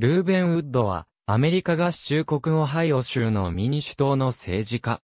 ルーベン・ウッドは、アメリカ合衆国オハイオ州のミニ主党の政治家。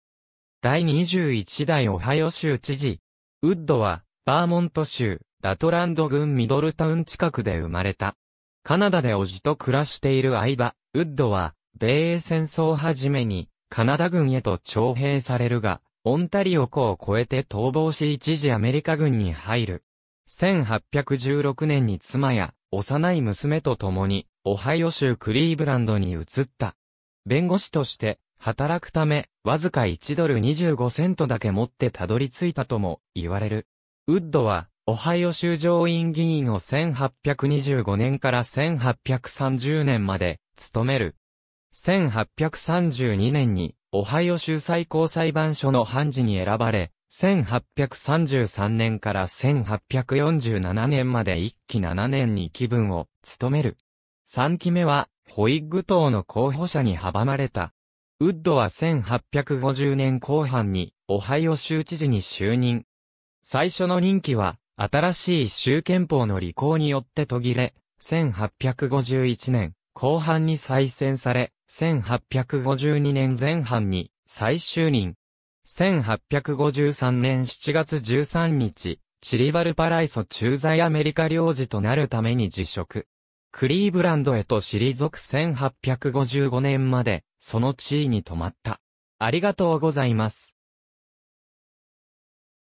第21代オハイオ州知事。ウッドは、バーモント州、ラトランド郡ミドルタウン近くで生まれた。カナダで叔父と暮らしている間、ウッドは、米英戦争はじめに、カナダ軍へと徴兵されるが、オンタリオ湖を越えて逃亡し一時アメリカ軍に入る。1816年に妻や幼い娘と共にオハイオ州クリーブランドに移った。弁護士として働くため、わずか1ドル25セントだけ持ってたどり着いたとも言われる。ウッドは、オハイオ州上院議員を1825年から1830年まで務める。1832年に、オハイオ州最高裁判所の判事に選ばれ、1833年から1847年まで一期7年に気分を務める。3期目は、ホイッグ党の候補者に阻まれた。ウッドは1850年後半に、オハイオ州知事に就任。最初の任期は、新しい州憲法の履行によって途切れ、1851年後半に再選され、1852年前半に再就任。1853年7月13日、チリバルパライソ駐在アメリカ領事となるために辞職。クリーブランドへと退く1855年まで、その地位に止まった。ありがとうございます。